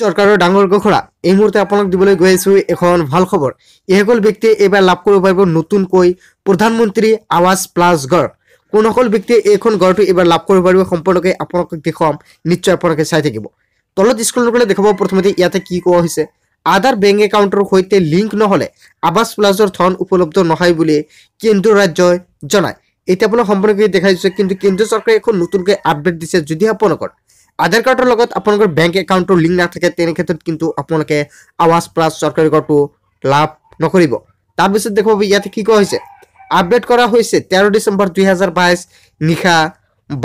চৰকাৰৰ ডাঙৰ গখৰা এই মুহূৰ্তে আপোনাক দিবলৈ গৈ আছো এখন ভাল খবৰ এইসকল ব্যক্তিয়ে এইবাৰ লাভ কৰিব পাৰিব নতুনকৈ প্ৰধানমন্ত্ৰী আৱাজ প্লাছ গড় কোনসকল ব্যক্তিয়ে এইখন গড়টো এইবাৰ লাভ কৰিব পাৰিব সম্পূৰ্ণকৈ আপোনালোকক দেখুৱাম নিশ্চয় আপোনালোকে চাই থাকিব তলত স্কুল নগ'লে দেখাব প্ৰথমতে ইয়াতে কি কোৱা হৈছে আধাৰ বেংক একাউণ্টৰ সৈতে লিংক নহ'লে আৱাস প্লাছৰ ধন উপলব্ধ নহয় বুলি কেন্দ্ৰীয় ৰাজ্যই জনায় এতিয়া আপোনাক সম্পূৰ্ণকৈ দেখাইছে কিন্তু কেন্দ্ৰীয় চৰকাৰে এখন নতুনকৈ আপডেট দিছে যদিহে আপোনালোকৰ আধাৰ কাৰ্ডৰ লগত আপোনালোকৰ বেংক একাউণ্টটো লিংক নাথাকে তেনে ক্ষেত্ৰত কিন্তু আপোনালোকে আৱাজ প্লাছ চৰকাৰী ঘৰটো লাভ নকৰিব তাৰপিছত দেখুৱাব ইয়াতে কি কোৱা হৈছে আপডেট কৰা হৈছে তেৰ ডিচেম্বৰ দুহেজাৰ বাইছ নিশা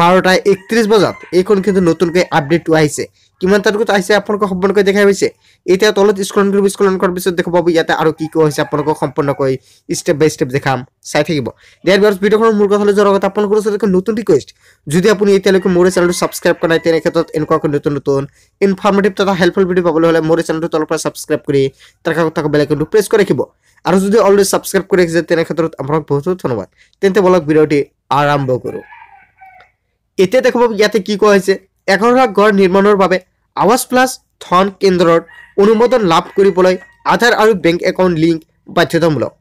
বাৰটা একত্ৰিছ বজাত এইখন কিন্তু নতুনকৈ আপডেটটো আহিছে কিমান তাত আহিছে আপোনালোকক সম্পূৰ্ণকৈ দেখাই পাইছে এতিয়া তলত স্কুল কৰিব স্কলন কৰাৰ পিছত দেখা পাব ইয়াতে আৰু কি কি হৈছে আপোনালোকক সম্পূৰ্ণকৈ ষ্টেপ বাই ষ্টেপ দেখাম চাই থাকিব ইয়াৰ বাৰ ভিডিঅ'খনৰ মূল কথা যোৱাৰ লগত আপোনালোকৰ ওচৰত এখন নতুন ৰিকুৱেষ্ট যদি আপুনি এতিয়ালৈকে মোৰ চেনেলটো ছাবস্ক্ৰাইব কৰা নাই তেনেক্ষেত্ৰত এনেকুৱাকৈ নতুন নতুন ইনফৰ্মেটিভ তথা হেল্পফুল ভিডিঅ' পাবলৈ হ'লে মোৰ চেনেলটো তলৰ পৰা ছাবস্ক্ৰাইব কৰি তাৰ কাষত থকা বেলেগটো প্ৰেছ কৰি ৰাখিব আৰু যদি অলৰেডি ছাবস্ক্ৰাইব কৰি ৰাখিছে তেনে ক্ষেত্ৰত আপোনাক বহুত বহুত ধন্যবাদ তেন্তে বলক ভিডিঅ'টি আৰম্ভ কৰোঁ এতিয়া দেখা ইয়াতে কি কোৱা হৈছে এঘাৰটা ঘৰ নিৰ্মাণৰ বাবে আৱাজ প্লাছ ধন কেন্দ্ৰৰ অনুমোদন লাভ কৰিবলৈ আধাৰ আৰু বেংক একাউণ্ট লিংক বাধ্যতামূলক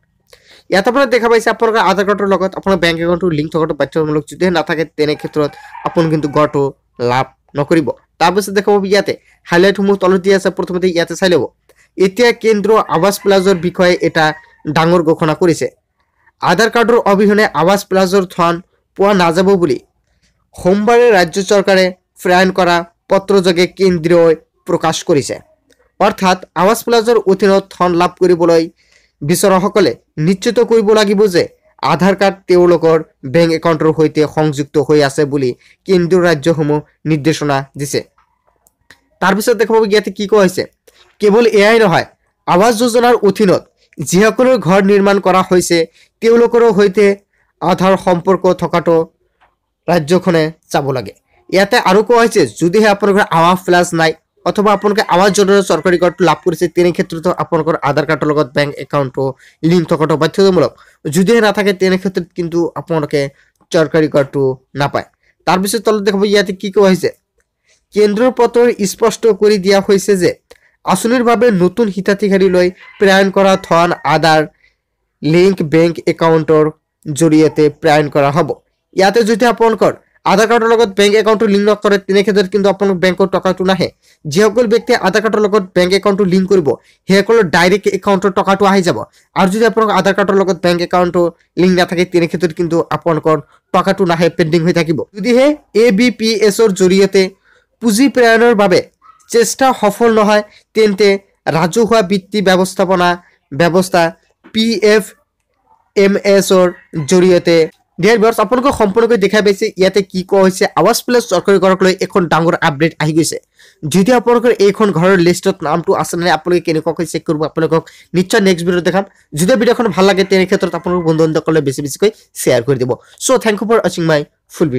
ইয়াত আপোনাৰ দেখা পাইছে আপোনালোকৰ আধাৰ কাৰ্ডৰ লগত আপোনাৰ বেংক একাউণ্টটো লিংক থকাটো বাধ্যতামূলক যদিহে নাথাকে তেনে ক্ষেত্ৰত আপুনি কিন্তু গড়টো লাভ নকৰিব তাৰপিছত দেখা পাব ইয়াতে হাইলাইটসমূহ তলত দি আছে প্ৰথমতে ইয়াতে চাই ল'ব এতিয়া কেন্দ্ৰ আৱাজ প্লাজৰ বিষয়ে এটা ডাঙৰ ঘোষণা কৰিছে আধাৰ কাৰ্ডৰ অবিহনে আৱাজ প্লাজৰ ধন পোৱা নাযাব বুলি সোমবাৰে ৰাজ্য চৰকাৰে প্ৰেৰণ কৰা পত্ৰযোগে কেন্দ্ৰই প্ৰকাশ কৰিছে অৰ্থাৎ আৱাজ প্লাজৰ অধীনত ধন লাভ কৰিবলৈ বিচৰাসকলে নিশ্চিত কৰিব লাগিব যে আধাৰ কাৰ্ড তেওঁলোকৰ বেংক একাউণ্টৰ সৈতে সংযুক্ত হৈ আছে বুলি কেন্দ্ৰীয় ৰাজ্যসমূহ নিৰ্দেশনা দিছে তাৰপিছত দেখা পাব ইয়াতে কি কোৱা হৈছে কেৱল এয়াই নহয় আৱাস যোজনাৰ অধীনত যিসকলৰ ঘৰ নিৰ্মাণ কৰা হৈছে তেওঁলোকৰ সৈতে আধাৰ সম্পৰ্ক থকাটো ৰাজ্যখনে চাব লাগে ইয়াতে আৰু কোৱা হৈছে যদিহে আপোনালোকৰ আৱাজ ফ্লাছ নাই অথবা আপোনালোকে আৱাজ যোজনাৰ চৰকাৰী কাৰ্ডটো লাভ কৰিছে তেনে ক্ষেত্ৰতো আপোনালোকৰ আধাৰ কাৰ্ডৰ লগত বেংক একাউণ্টটো লিংক থকাটো বাধ্যতামূলক যদিহে নাথাকে তেনে ক্ষেত্ৰত কিন্তু আপোনালোকে চৰকাৰী কাৰ্ডটো নাপায় তাৰপিছত তলত দেখাব ইয়াতে কি কোৱা হৈছে কেন্দ্ৰৰ পথৰ স্পষ্ট কৰি দিয়া হৈছে যে আঁচনিৰ বাবে নতুন হিতাধিকাৰীলৈ প্ৰেৰণ কৰা ধন আধাৰ লিংক বেংক একাউণ্টৰ জৰিয়তে প্ৰেৰণ কৰা হ'ব ইয়াতে যদি আপোনালোকৰ আধার কার্ডের ব্যাঙ্ক একাউন্ট লিঙ্ক করে তেনেক্ষেত্রে কিন্তু আপনার ব্যাঙ্কর টাকা তোলাহে যখন ব্যক্তি আধার কার্ডের ব্যাঙ্ক একাউন্ট লিঙ্ক করব সকলের ডাইরেক্ট একাউন্টের টাকাটা আহ যাব আর যদি আপনার আধার কার্ডের ব্যাঙ্ক একাউন্ট লিঙ্ক না থাকে তেনেক্ষেত্রে কিন্তু আপনার টাকাটা নাহে পেন্ডিং হয়ে থাকবে যদিহে এ বি পি এস জড়িয়ে পুঁজি প্রেরণের চেষ্টা সফল নহয় তেনতে রাজহুয়া বৃত্তি ব্যবস্থাপনা ব্যবস্থা পি এফ এম এসর জড়িয়ে ডিয়াৰ ভিউৰ্ছ আপোনালোকক সম্পূৰ্ণকৈ দেখাই পাইছে ইয়াতে কি কোৱা হৈছে আৱাজ প্লেছ চৰকাৰী ঘৰক লৈ এখন ডাঙৰ আপডেট আহি গৈছে যদি আপোনালোকৰ এইখন ঘৰৰ লিষ্টত নামটো আছে নে আপোনালোকে কেনেকুৱাকৈ চেক কৰিব আপোনালোকক নিশ্চয় নেক্সট ভিডিঅ' দেখাম যদি ভিডিঅ'খন ভাল লাগে তেনে ক্ষেত্ৰত আপোনালোকৰ বন্ধু বান্ধৱসকলে বেছি বেছিকৈ শ্বেয়াৰ কৰি দিব চ' থেংক ইউ ফৰ ৱাচিং মাই ফুল ভিডিঅ'